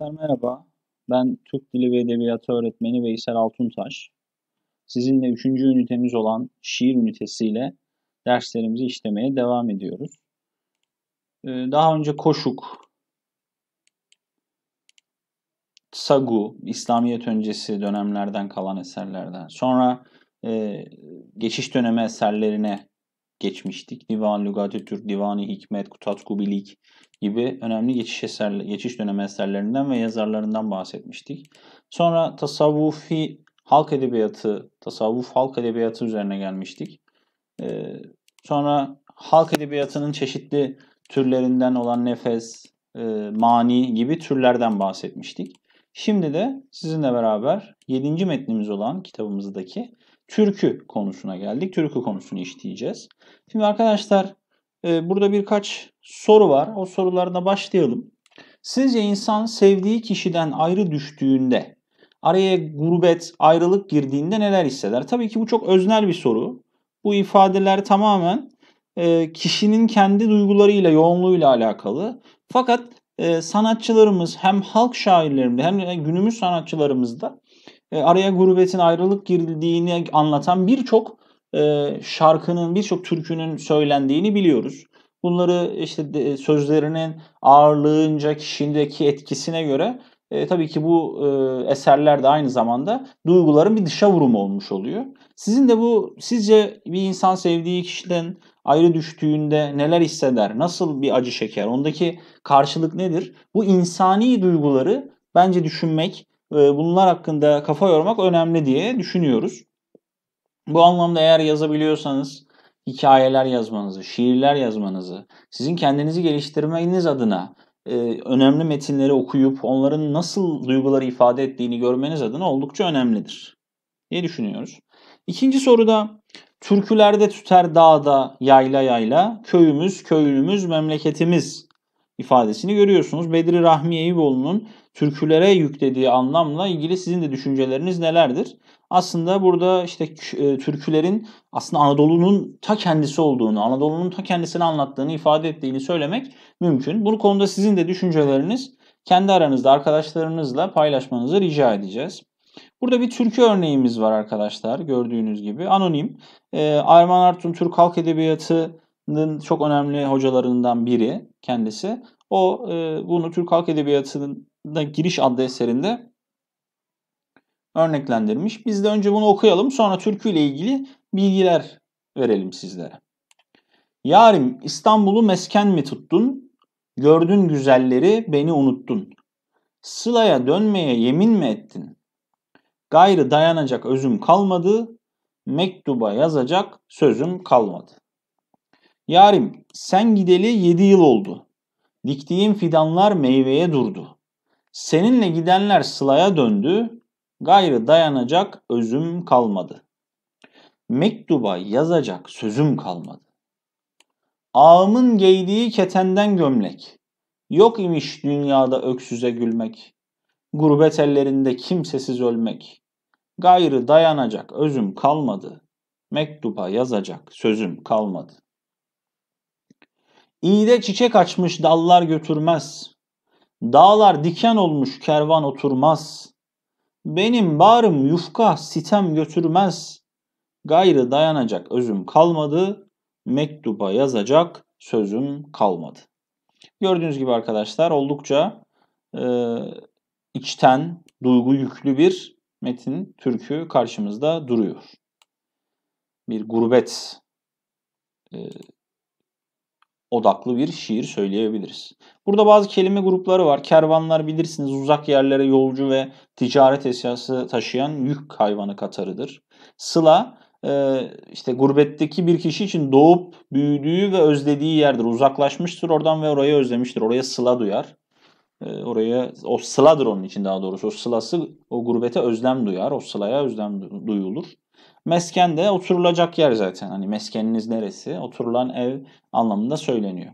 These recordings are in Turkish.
Arkadaşlar merhaba. Ben Türk Dili ve Edebiyatı öğretmeni Veysel Altuntaş. Sizinle 3. ünitemiz olan şiir ünitesiyle derslerimizi işlemeye devam ediyoruz. Ee, daha önce Koşuk, Sagu, İslamiyet öncesi dönemlerden kalan eserlerden. Sonra e, geçiş dönemi eserlerine geçmiştik. Divan Lügati Türk, Divani Hikmet, Kutat Kubilik gibi önemli geçiş eserler, geçiş dönemi eserlerinden ve yazarlarından bahsetmiştik. Sonra tasavvufi halk edebiyatı, tasavvuf halk edebiyatı üzerine gelmiştik. Ee, sonra halk edebiyatının çeşitli türlerinden olan nefes, e, mani gibi türlerden bahsetmiştik. Şimdi de sizinle beraber 7. metnimiz olan kitabımızdaki türkü konusuna geldik. Türkü konusunu işleyeceğiz. Şimdi arkadaşlar e, burada birkaç soru var. O sorularına başlayalım. Sizce insan sevdiği kişiden ayrı düştüğünde, araya gurbet, ayrılık girdiğinde neler hisseder? Tabii ki bu çok öznel bir soru. Bu ifadeler tamamen e, kişinin kendi duygularıyla, yoğunluğuyla alakalı. Fakat e, sanatçılarımız hem halk şairlerinde hem günümüz sanatçılarımızda e, araya gurbetin ayrılık girdiğini anlatan birçok e, şarkının, birçok türkünün söylendiğini biliyoruz. Bunları işte sözlerinin ağırlığınca kişindeki etkisine göre e, tabii ki bu e, eserler de aynı zamanda duyguların bir dışa vurumu olmuş oluyor. Sizin de bu sizce bir insan sevdiği kişiden ayrı düştüğünde neler hisseder? Nasıl bir acı çeker? Ondaki karşılık nedir? Bu insani duyguları bence düşünmek bunlar hakkında kafa yormak önemli diye düşünüyoruz. Bu anlamda eğer yazabiliyorsanız hikayeler yazmanızı, şiirler yazmanızı, sizin kendinizi geliştirmeniz adına e, önemli metinleri okuyup onların nasıl duyguları ifade ettiğini görmeniz adına oldukça önemlidir diye düşünüyoruz. İkinci soruda türkülerde tüter dağda yayla yayla köyümüz köylümüz memleketimiz ifadesini görüyorsunuz. Bedri Rahmi Eyüboğlu'nun türkülere yüklediği anlamla ilgili sizin de düşünceleriniz nelerdir? Aslında burada işte e, türkülerin aslında Anadolu'nun ta kendisi olduğunu, Anadolu'nun ta kendisini anlattığını ifade ettiğini söylemek mümkün. Bu konuda sizin de düşünceleriniz kendi aranızda arkadaşlarınızla paylaşmanızı rica edeceğiz. Burada bir türkü örneğimiz var arkadaşlar gördüğünüz gibi. Anonim. Ee, Arman Artun Türk Halk Edebiyatı'nın çok önemli hocalarından biri kendisi. O e, bunu Türk Halk Edebiyatı'nda Giriş adlı eserinde örneklendirmiş. Biz de önce bunu okuyalım sonra türküyle ilgili bilgiler verelim sizlere. Yarim İstanbul'u mesken mi tuttun? Gördün güzelleri beni unuttun. Sıla'ya dönmeye yemin mi ettin? Gayrı dayanacak özüm kalmadı, mektuba yazacak sözüm kalmadı. Yarim sen gideli yedi yıl oldu. Diktiğim fidanlar meyveye durdu. Seninle gidenler sılaya döndü. Gayrı dayanacak özüm kalmadı. Mektuba yazacak sözüm kalmadı. Ağımın giydiği ketenden gömlek. Yok imiş dünyada öksüze gülmek. Gurbet ellerinde kimsesiz ölmek. Gayrı dayanacak özüm kalmadı. Mektuba yazacak sözüm kalmadı. İğde çiçek açmış dallar götürmez. Dağlar diken olmuş kervan oturmaz. Benim bağrım yufka sitem götürmez. Gayrı dayanacak özüm kalmadı. Mektuba yazacak sözüm kalmadı. Gördüğünüz gibi arkadaşlar oldukça e, içten, duygu yüklü bir metin türkü karşımızda duruyor. Bir gurbet e, odaklı bir şiir söyleyebiliriz. Burada bazı kelime grupları var. Kervanlar bilirsiniz uzak yerlere yolcu ve ticaret esyası taşıyan yük hayvanı katarıdır. Sıla e, işte gurbetteki bir kişi için doğup büyüdüğü ve özlediği yerdir. Uzaklaşmıştır oradan ve orayı özlemiştir. Oraya sıla duyar. E, oraya o sıladır onun için daha doğrusu. O sılası o gurbete özlem duyar. O sılaya özlem duyulur. Mesken de oturulacak yer zaten. Hani meskeniniz neresi? Oturulan ev anlamında söyleniyor.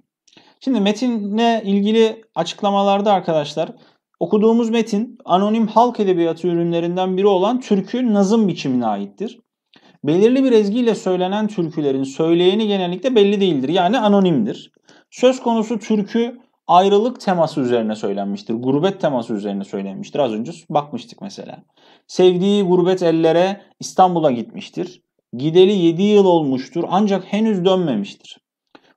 Şimdi metinle ilgili açıklamalarda arkadaşlar okuduğumuz metin anonim halk edebiyatı ürünlerinden biri olan türkü nazım biçimine aittir. Belirli bir ezgiyle söylenen türkülerin söyleyeni genellikle belli değildir. Yani anonimdir. Söz konusu türkü ayrılık teması üzerine söylenmiştir. Gurbet teması üzerine söylenmiştir. Az önce bakmıştık mesela. Sevdiği gurbet ellere İstanbul'a gitmiştir. Gideli 7 yıl olmuştur ancak henüz dönmemiştir.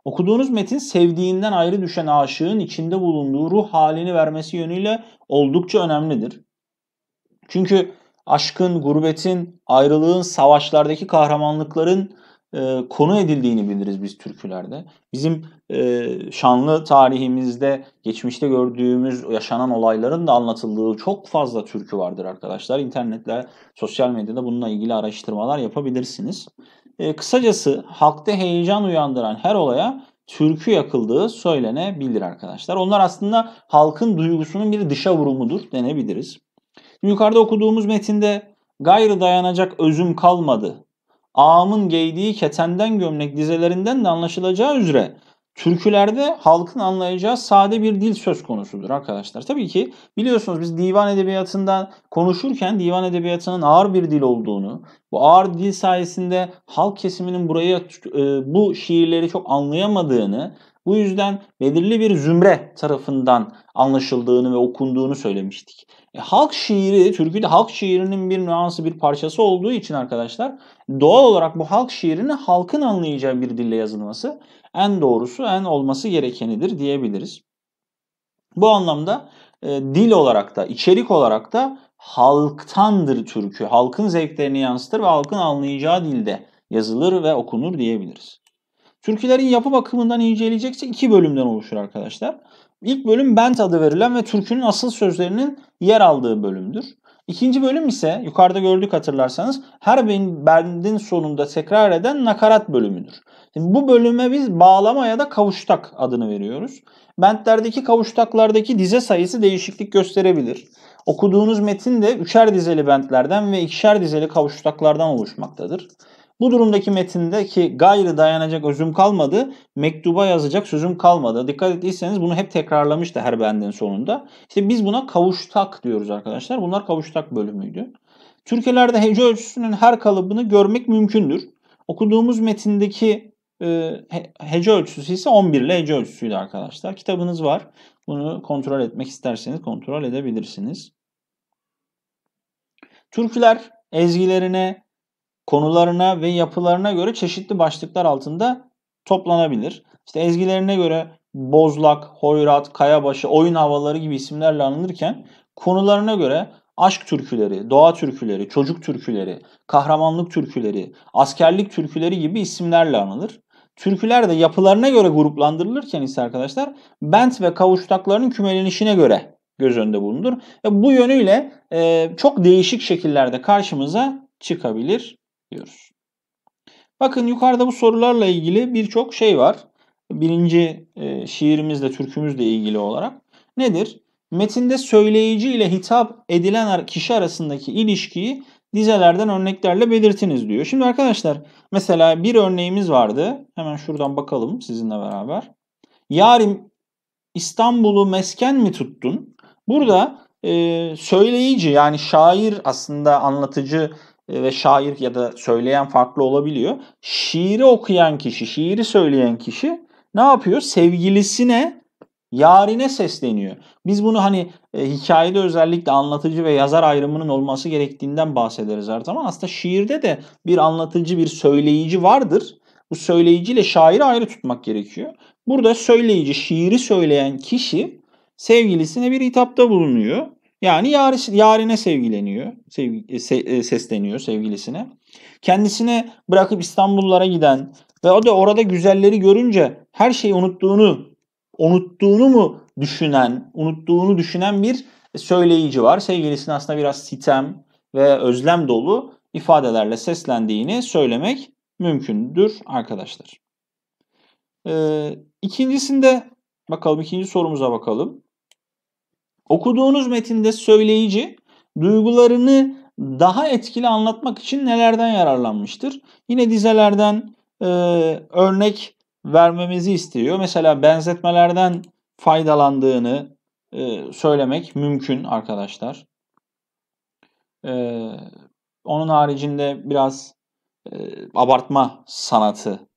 Okuduğunuz metin sevdiğinden ayrı düşen aşığın içinde bulunduğu ruh halini vermesi yönüyle oldukça önemlidir. Çünkü aşkın, gurbetin, ayrılığın, savaşlardaki kahramanlıkların e, konu edildiğini biliriz biz türkülerde. Bizim e, şanlı tarihimizde geçmişte gördüğümüz yaşanan olayların da anlatıldığı çok fazla türkü vardır arkadaşlar. İnternette, sosyal medyada bununla ilgili araştırmalar yapabilirsiniz. E, kısacası halkta heyecan uyandıran her olaya türkü yakıldığı söylenebilir arkadaşlar. Onlar aslında halkın duygusunun bir dışa vurumudur denebiliriz. Yukarıda okuduğumuz metinde gayrı dayanacak özüm kalmadı ağamın giydiği ketenden gömlek dizelerinden de anlaşılacağı üzere türkülerde halkın anlayacağı sade bir dil söz konusudur arkadaşlar. Tabii ki biliyorsunuz biz divan edebiyatından konuşurken divan edebiyatının ağır bir dil olduğunu, bu ağır dil sayesinde halk kesiminin buraya e, bu şiirleri çok anlayamadığını, bu yüzden belirli bir zümre tarafından anlaşıldığını ve okunduğunu söylemiştik. E, halk şiiri, türküde halk şiirinin bir nüansı, bir parçası olduğu için arkadaşlar doğal olarak bu halk şiirini halkın anlayacağı bir dille yazılması en doğrusu, en olması gerekenidir diyebiliriz. Bu anlamda e, dil olarak da, içerik olarak da halktandır türkü. Halkın zevklerini yansıtır ve halkın anlayacağı dilde yazılır ve okunur diyebiliriz. Türkülerin yapı bakımından inceleyecekse iki bölümden oluşur arkadaşlar. İlk bölüm Bent adı verilen ve türkünün asıl sözlerinin yer aldığı bölümdür. İkinci bölüm ise yukarıda gördük hatırlarsanız her bendin sonunda tekrar eden nakarat bölümüdür. Şimdi bu bölüme biz bağlama ya da kavuştak adını veriyoruz. Bentlerdeki kavuştaklardaki dize sayısı değişiklik gösterebilir. Okuduğunuz metin de üçer dizeli bentlerden ve ikişer dizeli kavuştaklardan oluşmaktadır. Bu durumdaki metindeki gayrı dayanacak özüm kalmadı, mektuba yazacak sözüm kalmadı. Dikkat ettiyseniz bunu hep tekrarlamıştı her bendin sonunda. İşte biz buna kavuştak diyoruz arkadaşlar. Bunlar kavuştak bölümüydü. Türkelerde hece ölçüsünün her kalıbını görmek mümkündür. Okuduğumuz metindeki e, hece ölçüsü ise 11 ile hece ölçüsüydü arkadaşlar. Kitabınız var. Bunu kontrol etmek isterseniz kontrol edebilirsiniz. Türküler ezgilerine konularına ve yapılarına göre çeşitli başlıklar altında toplanabilir. İşte ezgilerine göre Bozlak, Hoyrat, Kayabaşı, Oyun Havaları gibi isimlerle anılırken konularına göre aşk türküleri, doğa türküleri, çocuk türküleri, kahramanlık türküleri, askerlik türküleri gibi isimlerle anılır. Türküler de yapılarına göre gruplandırılırken ise arkadaşlar bent ve kavuştakların kümelenişine göre göz önünde bulunur. Ve bu yönüyle e, çok değişik şekillerde karşımıza çıkabilir diyoruz. Bakın yukarıda bu sorularla ilgili birçok şey var. Birinci e, şiirimizle, türkümüzle ilgili olarak. Nedir? Metinde söyleyici ile hitap edilen kişi arasındaki ilişkiyi dizelerden örneklerle belirtiniz diyor. Şimdi arkadaşlar mesela bir örneğimiz vardı. Hemen şuradan bakalım sizinle beraber. Yarim İstanbul'u mesken mi tuttun? Burada e, söyleyici yani şair aslında anlatıcı ee, ve şair ya da söyleyen farklı olabiliyor. Şiiri okuyan kişi, şiiri söyleyen kişi ne yapıyor? Sevgilisine, yarine sesleniyor. Biz bunu hani e, hikayede özellikle anlatıcı ve yazar ayrımının olması gerektiğinden bahsederiz her zaman. Aslında şiirde de bir anlatıcı, bir söyleyici vardır. Bu söyleyiciyle şairi ayrı tutmak gerekiyor. Burada söyleyici, şiiri söyleyen kişi sevgilisine bir hitapta bulunuyor. Yani yar, yarine sevgileniyor, sevgi, e, se, e, sesleniyor sevgilisine. Kendisine bırakıp İstanbullara giden ve o da orada güzelleri görünce her şeyi unuttuğunu, unuttuğunu mu düşünen, unuttuğunu düşünen bir söyleyici var. Sevgilisine aslında biraz sitem ve özlem dolu ifadelerle seslendiğini söylemek mümkündür arkadaşlar. Ee, ikincisinde bakalım ikinci sorumuza bakalım. Okuduğunuz metinde söyleyici duygularını daha etkili anlatmak için nelerden yararlanmıştır? Yine dizelerden e, örnek vermemizi istiyor. Mesela benzetmelerden faydalandığını e, söylemek mümkün arkadaşlar. E, onun haricinde biraz e, abartma sanatı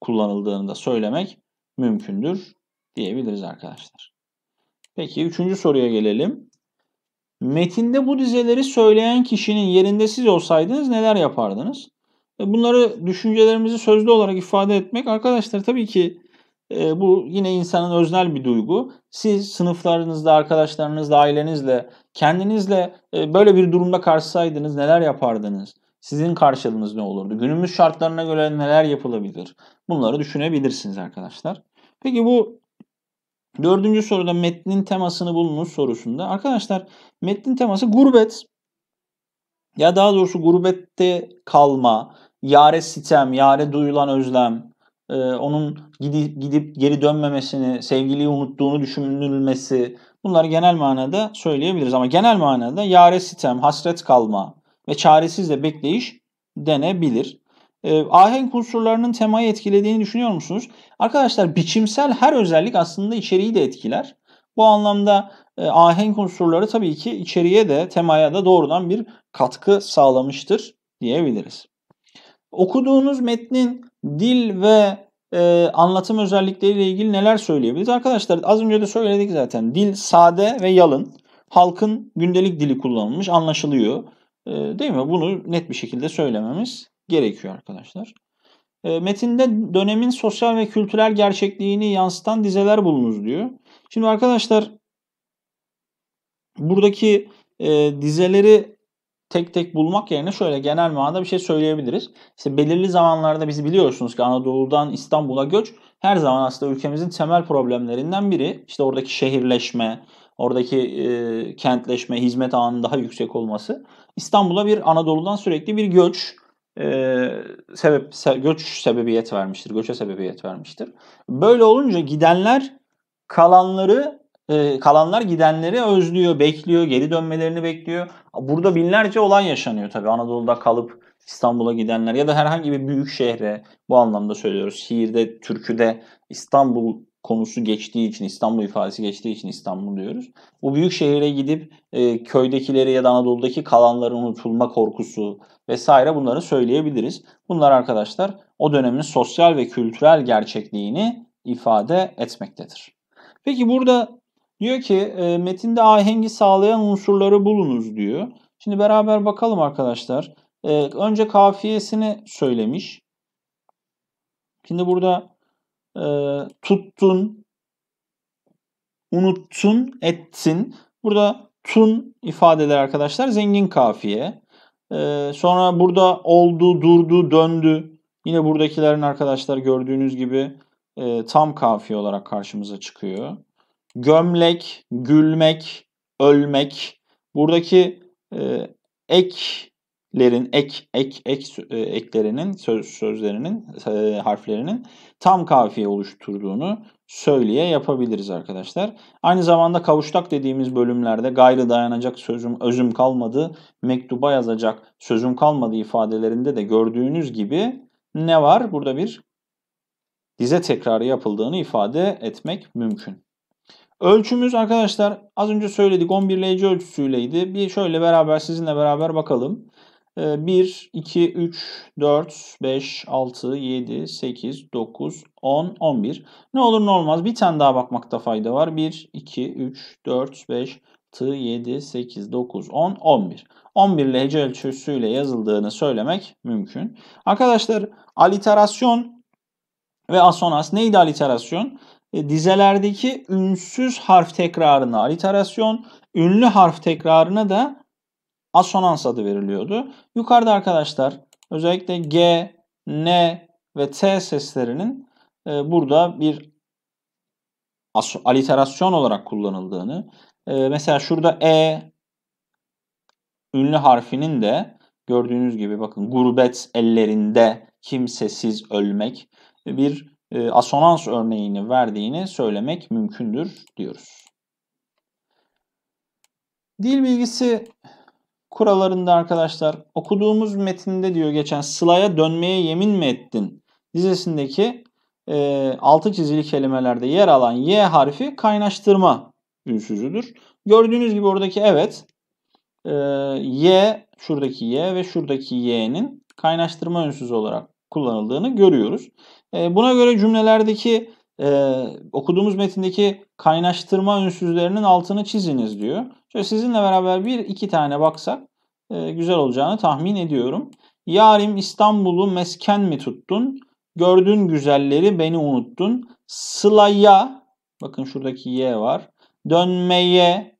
kullanıldığını da söylemek mümkündür diyebiliriz arkadaşlar. Peki üçüncü soruya gelelim. Metinde bu dizeleri söyleyen kişinin yerinde siz olsaydınız neler yapardınız? E, bunları düşüncelerimizi sözlü olarak ifade etmek arkadaşlar tabii ki e, bu yine insanın öznel bir duygu. Siz sınıflarınızda, arkadaşlarınızla, ailenizle, kendinizle e, böyle bir durumda karşısaydınız neler yapardınız? Sizin karşılığınız ne olurdu? Günümüz şartlarına göre neler yapılabilir? Bunları düşünebilirsiniz arkadaşlar. Peki bu Dördüncü soruda metnin temasını bulunuz sorusunda. Arkadaşlar metnin teması gurbet. Ya daha doğrusu gurbette kalma, yare sitem, yare duyulan özlem, e, onun gidip, gidip geri dönmemesini, sevgiliyi unuttuğunu düşünülmesi bunları genel manada söyleyebiliriz. Ama genel manada yare sitem, hasret kalma ve çaresizle bekleyiş denebilir. E, ahenk unsurlarının temayı etkilediğini düşünüyor musunuz? Arkadaşlar biçimsel her özellik aslında içeriği de etkiler. Bu anlamda e, ahenk unsurları tabii ki içeriye de temaya da doğrudan bir katkı sağlamıştır diyebiliriz. Okuduğunuz metnin dil ve e, anlatım özellikleriyle ilgili neler söyleyebiliriz? Arkadaşlar az önce de söyledik zaten. Dil sade ve yalın. Halkın gündelik dili kullanılmış, anlaşılıyor. E, değil mi? Bunu net bir şekilde söylememiz gerekiyor arkadaşlar. E, metinde dönemin sosyal ve kültürel gerçekliğini yansıtan dizeler bulunuz diyor. Şimdi arkadaşlar buradaki e, dizeleri tek tek bulmak yerine şöyle genel manada bir şey söyleyebiliriz. İşte belirli zamanlarda bizi biliyorsunuz ki Anadolu'dan İstanbul'a göç her zaman aslında ülkemizin temel problemlerinden biri. İşte oradaki şehirleşme, oradaki e, kentleşme, hizmet ağının daha yüksek olması. İstanbul'a bir Anadolu'dan sürekli bir göç e, sebep se, göç sebebiyet vermiştir, göçe sebebiyet vermiştir. Böyle olunca gidenler kalanları e, kalanlar gidenleri özlüyor, bekliyor, geri dönmelerini bekliyor. Burada binlerce olan yaşanıyor tabii Anadolu'da kalıp İstanbul'a gidenler ya da herhangi bir büyük şehre bu anlamda söylüyoruz. Şiirde, türküde İstanbul konusu geçtiği için, İstanbul ifadesi geçtiği için İstanbul diyoruz. Bu büyük şehire gidip e, köydekileri ya da Anadolu'daki kalanların unutulma korkusu, vesaire bunları söyleyebiliriz. Bunlar arkadaşlar o dönemin sosyal ve kültürel gerçekliğini ifade etmektedir. Peki burada diyor ki e, metinde ahengi sağlayan unsurları bulunuz diyor. Şimdi beraber bakalım arkadaşlar. E, önce kafiyesini söylemiş. Şimdi burada e, tuttun, unuttun, ettin. Burada tun ifadeler arkadaşlar zengin kafiye. Ee, sonra burada oldu, durdu, döndü. Yine buradakilerin arkadaşlar gördüğünüz gibi e, tam kafiye olarak karşımıza çıkıyor. Gömlek, gülmek, ölmek. Buradaki e, ek lerin ek ek ek e, eklerinin söz sözlerinin e, harflerinin tam kafiye oluşturduğunu söyleye yapabiliriz arkadaşlar. Aynı zamanda kavuştak dediğimiz bölümlerde gayrı dayanacak sözüm özüm kalmadı, mektuba yazacak sözüm kalmadı ifadelerinde de gördüğünüz gibi ne var? Burada bir dize tekrarı yapıldığını ifade etmek mümkün. Ölçümüz arkadaşlar az önce söyledik 11 11'leyici ölçüsüyleydi. Bir şöyle beraber sizinle beraber bakalım. 1, 2, 3, 4, 5, 6, 7, 8, 9, 10, 11. Ne olur ne olmaz bir tane daha bakmakta fayda var. 1, 2, 3, 4, 5, 6, 7, 8, 9, 10, 11. 11 ile hece ölçüsüyle yazıldığını söylemek mümkün. Arkadaşlar aliterasyon ve asonas neydi aliterasyon? E, dizelerdeki ünsüz harf tekrarına aliterasyon, ünlü harf tekrarına da asonans adı veriliyordu. Yukarıda arkadaşlar özellikle G, N ve T seslerinin e, burada bir aliterasyon olarak kullanıldığını e, mesela şurada E ünlü harfinin de gördüğünüz gibi bakın gurbet ellerinde kimsesiz ölmek bir e, asonans örneğini verdiğini söylemek mümkündür diyoruz. Dil bilgisi kurallarında arkadaşlar okuduğumuz metinde diyor geçen sılaya dönmeye yemin mi ettin dizesindeki e, altı çizili kelimelerde yer alan Y harfi kaynaştırma ünsüzüdür. Gördüğünüz gibi oradaki evet e, Y şuradaki Y ve şuradaki Y'nin kaynaştırma ünsüzü olarak kullanıldığını görüyoruz. E, buna göre cümlelerdeki e, okuduğumuz metindeki kaynaştırma ünsüzlerinin altını çiziniz diyor. Şöyle sizinle beraber bir iki tane baksak e, güzel olacağını tahmin ediyorum. Yarim İstanbul'u mesken mi tuttun? Gördün güzelleri beni unuttun. Sılaya, bakın şuradaki Y var. Dönmeye,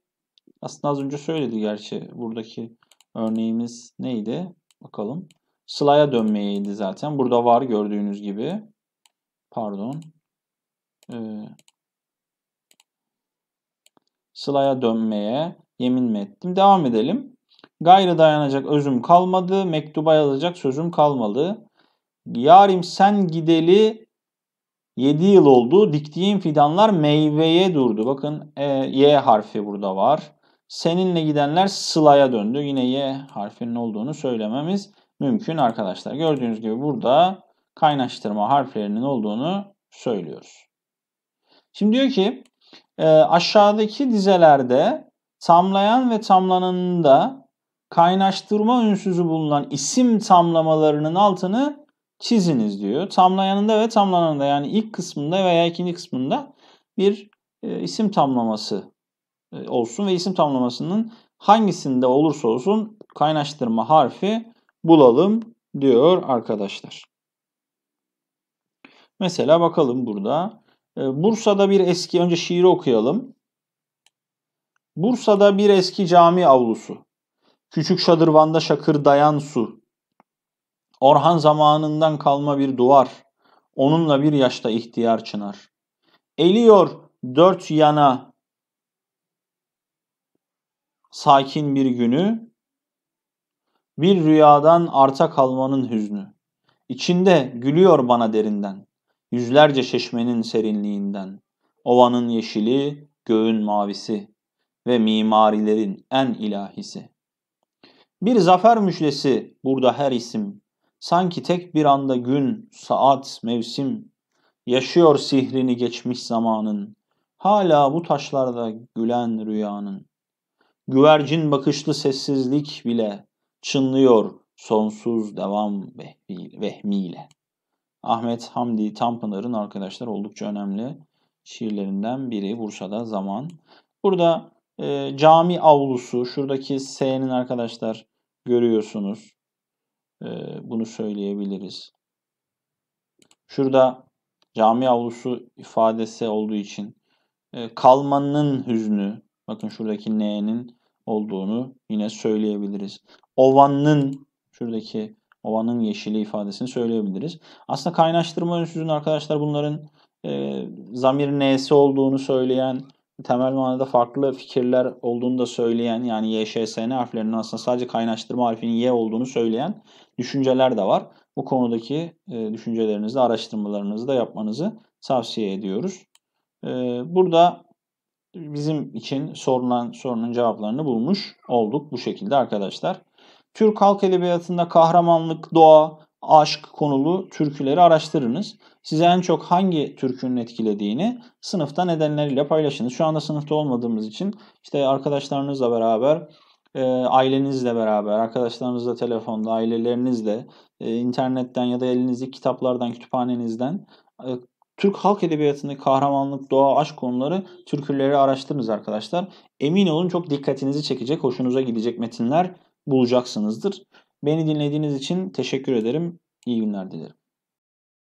aslında az önce söyledi gerçi buradaki örneğimiz neydi? Bakalım. Sılaya dönmeyeydi zaten. Burada var gördüğünüz gibi. Pardon. Ee, Sıla'ya dönmeye yemin mi ettim? Devam edelim. Gayrı dayanacak özüm kalmadı, mektuba yazacak sözüm kalmadı. Yarim sen gideli 7 yıl oldu, diktiğim fidanlar meyveye durdu. Bakın e, Y harfi burada var. Seninle gidenler Sıla'ya döndü. Yine Y harfinin olduğunu söylememiz mümkün arkadaşlar. Gördüğünüz gibi burada kaynaştırma harflerinin olduğunu söylüyoruz. Şimdi diyor ki e, aşağıdaki dizelerde tamlayan ve tamlanında kaynaştırma ünsüzü bulunan isim tamlamalarının altını çiziniz diyor. Tamlayanında ve tamlananında yani ilk kısmında veya ikinci kısmında bir e, isim tamlaması e, olsun ve isim tamlamasının hangisinde olursa olsun kaynaştırma harfi bulalım diyor arkadaşlar. Mesela bakalım burada ee, Bursa'da bir eski, önce şiiri okuyalım. Bursa'da bir eski cami avlusu. Küçük şadırvanda şakır dayan su. Orhan zamanından kalma bir duvar. Onunla bir yaşta ihtiyar çınar. Eliyor dört yana sakin bir günü. Bir rüyadan arta kalmanın hüznü. İçinde gülüyor bana derinden. Yüzlerce çeşmenin serinliğinden, ovanın yeşili, göğün mavisi ve mimarilerin en ilahisi. Bir zafer müjdesi burada her isim. Sanki tek bir anda gün, saat, mevsim. Yaşıyor sihrini geçmiş zamanın. Hala bu taşlarda gülen rüyanın. Güvercin bakışlı sessizlik bile çınlıyor sonsuz devam vehmiyle. Ahmet Hamdi Tanpınar'ın arkadaşlar oldukça önemli şiirlerinden biri Bursa'da Zaman. Burada e, cami avlusu, şuradaki S'nin arkadaşlar görüyorsunuz. E, bunu söyleyebiliriz. Şurada cami avlusu ifadesi olduğu için e, kalmanın hüznü, bakın şuradaki N'nin olduğunu yine söyleyebiliriz. Ovanın, şuradaki Ovanın yeşili ifadesini söyleyebiliriz. Aslında kaynaştırma ölçüsünün arkadaşlar bunların e, zamir n'si olduğunu söyleyen temel manada farklı fikirler olduğunu da söyleyen yani YŞSN harflerinin aslında sadece kaynaştırma harfinin Y olduğunu söyleyen düşünceler de var. Bu konudaki e, düşüncelerinizi, araştırmalarınızı da yapmanızı tavsiye ediyoruz. E, burada bizim için sorulan sorunun cevaplarını bulmuş olduk bu şekilde arkadaşlar. Türk halk edebiyatında kahramanlık, doğa, aşk konulu türküleri araştırınız. Size en çok hangi türkünün etkilediğini sınıfta nedenleriyle paylaşınız. Şu anda sınıfta olmadığımız için işte arkadaşlarınızla beraber, e, ailenizle beraber, arkadaşlarınızla telefonda, ailelerinizle, e, internetten ya da elinizdeki kitaplardan, kütüphanenizden e, Türk halk edebiyatındaki kahramanlık, doğa, aşk konuları türküleri araştırınız arkadaşlar. Emin olun çok dikkatinizi çekecek, hoşunuza gidecek metinler bulacaksınızdır. Beni dinlediğiniz için teşekkür ederim. İyi günler dilerim.